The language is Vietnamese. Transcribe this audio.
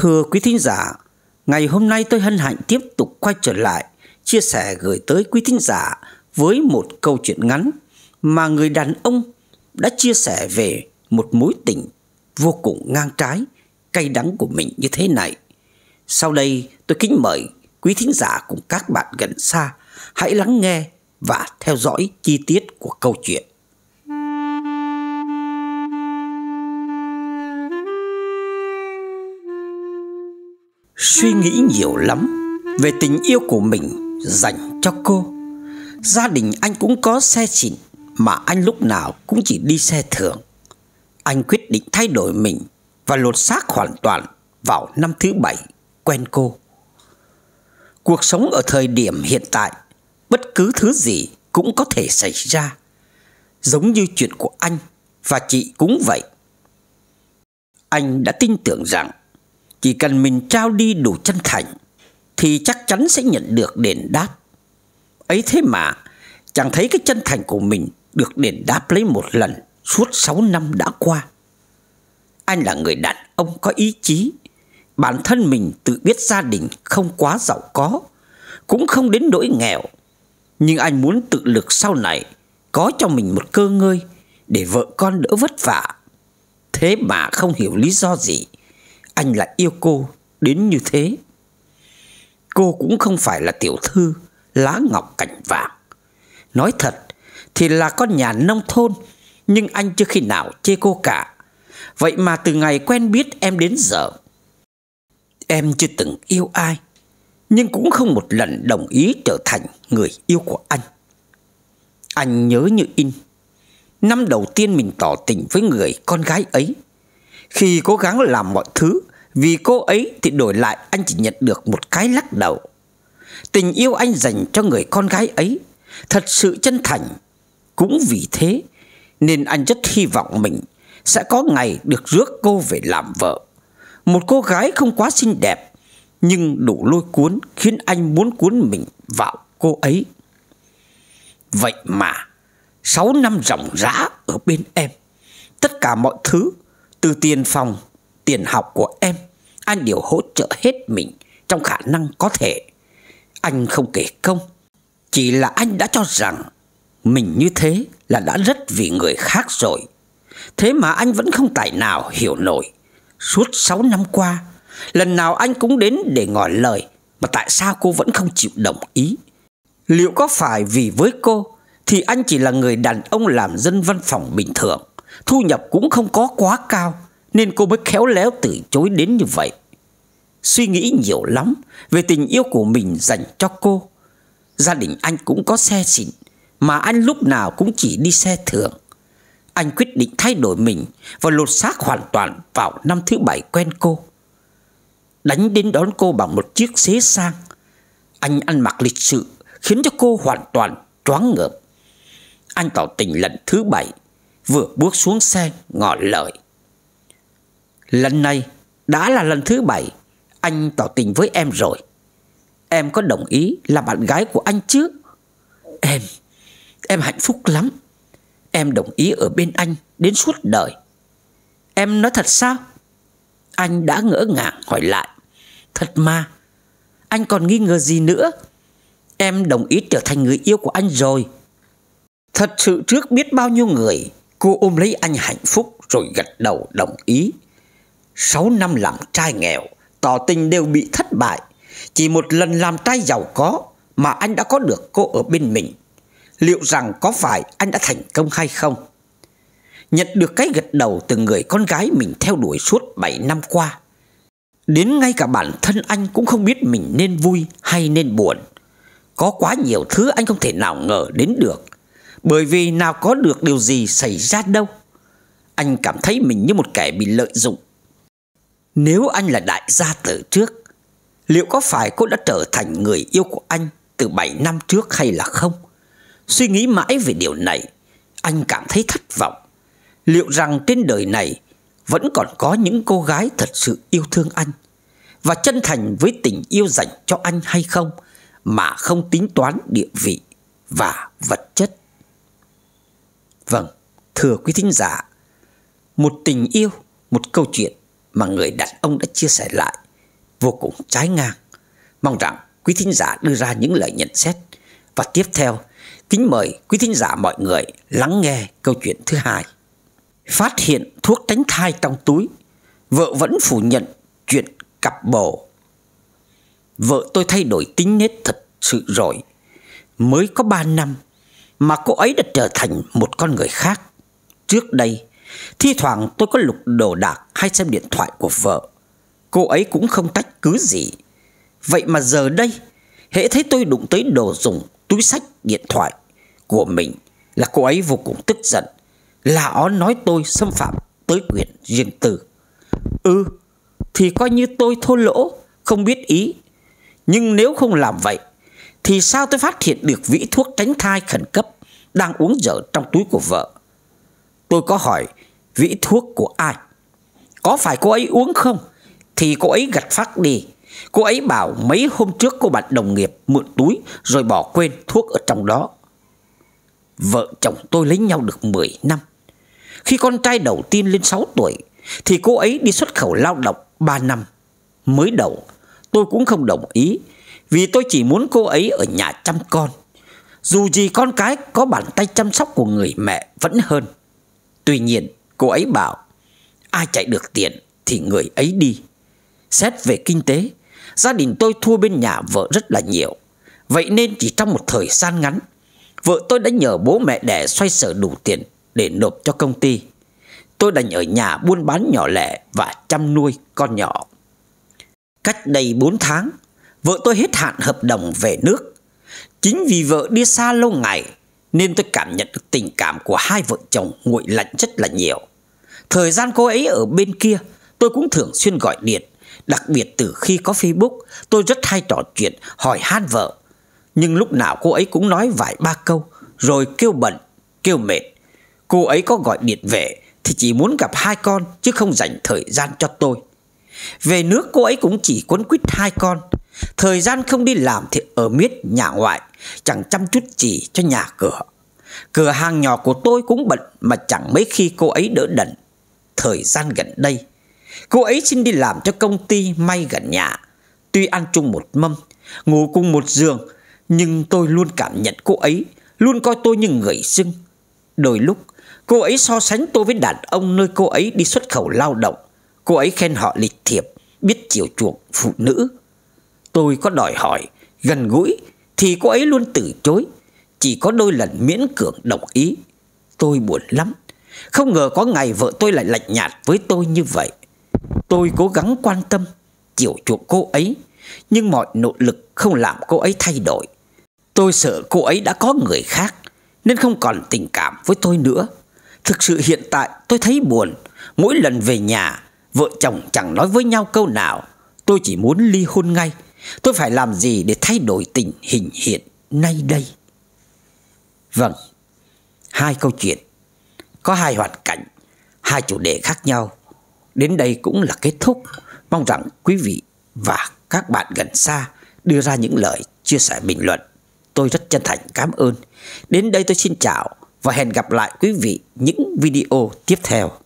Thưa quý thính giả, ngày hôm nay tôi hân hạnh tiếp tục quay trở lại chia sẻ gửi tới quý thính giả với một câu chuyện ngắn mà người đàn ông đã chia sẻ về một mối tình vô cùng ngang trái, cay đắng của mình như thế này. Sau đây tôi kính mời quý thính giả cùng các bạn gần xa hãy lắng nghe và theo dõi chi tiết của câu chuyện. Suy nghĩ nhiều lắm Về tình yêu của mình dành cho cô Gia đình anh cũng có xe xịn Mà anh lúc nào cũng chỉ đi xe thường Anh quyết định thay đổi mình Và lột xác hoàn toàn vào năm thứ bảy quen cô Cuộc sống ở thời điểm hiện tại Bất cứ thứ gì cũng có thể xảy ra Giống như chuyện của anh và chị cũng vậy Anh đã tin tưởng rằng chỉ cần mình trao đi đủ chân thành Thì chắc chắn sẽ nhận được đền đáp Ấy thế mà chẳng thấy cái chân thành của mình Được đền đáp lấy một lần Suốt sáu năm đã qua Anh là người đàn ông có ý chí Bản thân mình tự biết gia đình không quá giàu có Cũng không đến nỗi nghèo Nhưng anh muốn tự lực sau này Có cho mình một cơ ngơi Để vợ con đỡ vất vả Thế mà không hiểu lý do gì anh lại yêu cô đến như thế Cô cũng không phải là tiểu thư Lá ngọc cảnh vàng Nói thật Thì là con nhà nông thôn Nhưng anh chưa khi nào chê cô cả Vậy mà từ ngày quen biết em đến giờ Em chưa từng yêu ai Nhưng cũng không một lần đồng ý trở thành người yêu của anh Anh nhớ như in Năm đầu tiên mình tỏ tình với người con gái ấy khi cố gắng làm mọi thứ Vì cô ấy thì đổi lại anh chỉ nhận được một cái lắc đầu Tình yêu anh dành cho người con gái ấy Thật sự chân thành Cũng vì thế Nên anh rất hy vọng mình Sẽ có ngày được rước cô về làm vợ Một cô gái không quá xinh đẹp Nhưng đủ lôi cuốn Khiến anh muốn cuốn mình vào cô ấy Vậy mà Sáu năm ròng rã ở bên em Tất cả mọi thứ từ tiền phòng, tiền học của em, anh đều hỗ trợ hết mình trong khả năng có thể. Anh không kể công, chỉ là anh đã cho rằng mình như thế là đã rất vì người khác rồi. Thế mà anh vẫn không tài nào hiểu nổi. Suốt 6 năm qua, lần nào anh cũng đến để ngỏ lời mà tại sao cô vẫn không chịu đồng ý. Liệu có phải vì với cô thì anh chỉ là người đàn ông làm dân văn phòng bình thường Thu nhập cũng không có quá cao Nên cô mới khéo léo từ chối đến như vậy Suy nghĩ nhiều lắm Về tình yêu của mình dành cho cô Gia đình anh cũng có xe xịn Mà anh lúc nào cũng chỉ đi xe thường Anh quyết định thay đổi mình Và lột xác hoàn toàn vào năm thứ bảy quen cô Đánh đến đón cô bằng một chiếc xế sang Anh ăn mặc lịch sự Khiến cho cô hoàn toàn choáng ngợp Anh tỏ tình lần thứ bảy vừa bước xuống xe ngỏ lời. Lần này đã là lần thứ bảy anh tỏ tình với em rồi. Em có đồng ý là bạn gái của anh chứ? Em, em hạnh phúc lắm. Em đồng ý ở bên anh đến suốt đời. Em nói thật sao? Anh đã ngỡ ngàng hỏi lại. Thật mà, anh còn nghi ngờ gì nữa? Em đồng ý trở thành người yêu của anh rồi. Thật sự trước biết bao nhiêu người Cô ôm lấy anh hạnh phúc rồi gật đầu đồng ý. Sáu năm làm trai nghèo, tỏ tình đều bị thất bại. Chỉ một lần làm trai giàu có mà anh đã có được cô ở bên mình. Liệu rằng có phải anh đã thành công hay không? Nhận được cái gật đầu từ người con gái mình theo đuổi suốt 7 năm qua. Đến ngay cả bản thân anh cũng không biết mình nên vui hay nên buồn. Có quá nhiều thứ anh không thể nào ngờ đến được bởi vì nào có được điều gì xảy ra đâu Anh cảm thấy mình như một kẻ bị lợi dụng Nếu anh là đại gia từ trước Liệu có phải cô đã trở thành người yêu của anh Từ 7 năm trước hay là không Suy nghĩ mãi về điều này Anh cảm thấy thất vọng Liệu rằng trên đời này Vẫn còn có những cô gái thật sự yêu thương anh Và chân thành với tình yêu dành cho anh hay không Mà không tính toán địa vị và vật chất Vâng, thưa quý thính giả, một tình yêu, một câu chuyện mà người đàn ông đã chia sẻ lại vô cùng trái ngang. Mong rằng quý thính giả đưa ra những lời nhận xét và tiếp theo kính mời quý thính giả mọi người lắng nghe câu chuyện thứ hai. Phát hiện thuốc tránh thai trong túi, vợ vẫn phủ nhận chuyện cặp bồ. Vợ tôi thay đổi tính nết thật sự rồi, mới có 3 năm mà cô ấy đã trở thành một con người khác. Trước đây, thi thoảng tôi có lục đồ đạc hay xem điện thoại của vợ. Cô ấy cũng không tách cứ gì. Vậy mà giờ đây, hễ thấy tôi đụng tới đồ dùng, túi sách, điện thoại của mình là cô ấy vô cùng tức giận. Là ó nói tôi xâm phạm tới quyền riêng tư. Ừ, thì coi như tôi thô lỗ, không biết ý. Nhưng nếu không làm vậy thì sao tôi phát hiện được vĩ thuốc tránh thai khẩn cấp Đang uống dở trong túi của vợ Tôi có hỏi vĩ thuốc của ai Có phải cô ấy uống không Thì cô ấy gật phát đi Cô ấy bảo mấy hôm trước cô bạn đồng nghiệp mượn túi Rồi bỏ quên thuốc ở trong đó Vợ chồng tôi lấy nhau được 10 năm Khi con trai đầu tiên lên 6 tuổi Thì cô ấy đi xuất khẩu lao động 3 năm Mới đầu tôi cũng không đồng ý vì tôi chỉ muốn cô ấy ở nhà chăm con Dù gì con cái có bàn tay chăm sóc của người mẹ vẫn hơn Tuy nhiên cô ấy bảo Ai chạy được tiền thì người ấy đi Xét về kinh tế Gia đình tôi thua bên nhà vợ rất là nhiều Vậy nên chỉ trong một thời gian ngắn Vợ tôi đã nhờ bố mẹ đẻ xoay sở đủ tiền để nộp cho công ty Tôi đành ở nhà buôn bán nhỏ lẻ và chăm nuôi con nhỏ Cách đây 4 tháng Vợ tôi hết hạn hợp đồng về nước. Chính vì vợ đi xa lâu ngày nên tôi cảm nhận được tình cảm của hai vợ chồng nguội lạnh rất là nhiều. Thời gian cô ấy ở bên kia, tôi cũng thường xuyên gọi điện, đặc biệt từ khi có Facebook, tôi rất hay trò chuyện hỏi han vợ. Nhưng lúc nào cô ấy cũng nói vài ba câu rồi kêu bận, kêu mệt. Cô ấy có gọi điện về thì chỉ muốn gặp hai con chứ không dành thời gian cho tôi. Về nước cô ấy cũng chỉ quấn quýt hai con Thời gian không đi làm thì ở miết nhà ngoại Chẳng chăm chút gì cho nhà cửa Cửa hàng nhỏ của tôi cũng bận Mà chẳng mấy khi cô ấy đỡ đần Thời gian gần đây Cô ấy xin đi làm cho công ty may gần nhà Tuy ăn chung một mâm Ngủ cùng một giường Nhưng tôi luôn cảm nhận cô ấy Luôn coi tôi như người xưng Đôi lúc cô ấy so sánh tôi với đàn ông Nơi cô ấy đi xuất khẩu lao động Cô ấy khen họ lịch thiệp Biết chiều chuộng phụ nữ Tôi có đòi hỏi, gần gũi thì cô ấy luôn từ chối, chỉ có đôi lần miễn cưỡng đồng ý. Tôi buồn lắm, không ngờ có ngày vợ tôi lại lạnh nhạt với tôi như vậy. Tôi cố gắng quan tâm, chiều chuộng cô ấy, nhưng mọi nỗ lực không làm cô ấy thay đổi. Tôi sợ cô ấy đã có người khác nên không còn tình cảm với tôi nữa. Thực sự hiện tại tôi thấy buồn, mỗi lần về nhà, vợ chồng chẳng nói với nhau câu nào, tôi chỉ muốn ly hôn ngay. Tôi phải làm gì để thay đổi tình hình hiện nay đây? Vâng, hai câu chuyện, có hai hoàn cảnh, hai chủ đề khác nhau. Đến đây cũng là kết thúc. Mong rằng quý vị và các bạn gần xa đưa ra những lời chia sẻ bình luận. Tôi rất chân thành cảm ơn. Đến đây tôi xin chào và hẹn gặp lại quý vị những video tiếp theo.